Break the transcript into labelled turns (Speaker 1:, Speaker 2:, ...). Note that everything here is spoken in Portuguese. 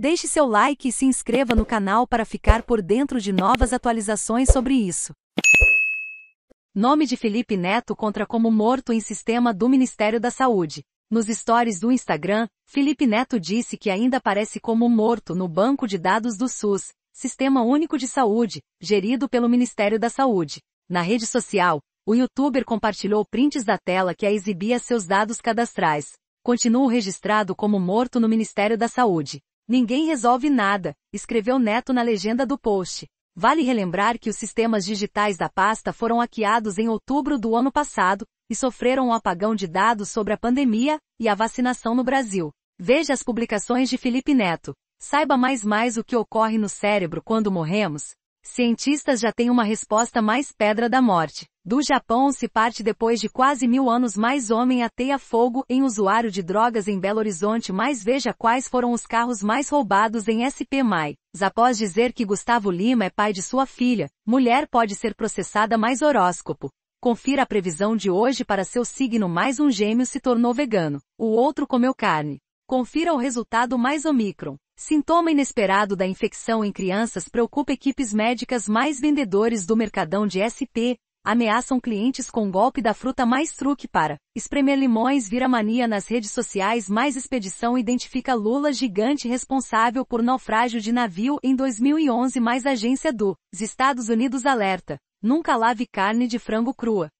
Speaker 1: Deixe seu like e se inscreva no canal para ficar por dentro de novas atualizações sobre isso. Nome de Felipe Neto contra como morto em sistema do Ministério da Saúde. Nos stories do Instagram, Felipe Neto disse que ainda aparece como morto no banco de dados do SUS, Sistema Único de Saúde, gerido pelo Ministério da Saúde. Na rede social, o youtuber compartilhou prints da tela que a exibia seus dados cadastrais. Continua registrado como morto no Ministério da Saúde. Ninguém resolve nada, escreveu Neto na legenda do post. Vale relembrar que os sistemas digitais da pasta foram hackeados em outubro do ano passado e sofreram um apagão de dados sobre a pandemia e a vacinação no Brasil. Veja as publicações de Felipe Neto. Saiba mais mais o que ocorre no cérebro quando morremos, Cientistas já têm uma resposta mais pedra da morte. Do Japão se parte depois de quase mil anos mais homem ateia fogo em usuário de drogas em Belo Horizonte mais veja quais foram os carros mais roubados em SP Mai. Após dizer que Gustavo Lima é pai de sua filha, mulher pode ser processada mais horóscopo. Confira a previsão de hoje para seu signo mais um gêmeo se tornou vegano, o outro comeu carne. Confira o resultado mais Omicron. Sintoma inesperado da infecção em crianças preocupa equipes médicas mais vendedores do mercadão de SP, ameaçam clientes com golpe da fruta mais truque para espremer limões vira mania nas redes sociais mais expedição identifica Lula gigante responsável por naufrágio de navio em 2011 mais agência do Estados Unidos alerta. Nunca lave carne de frango crua.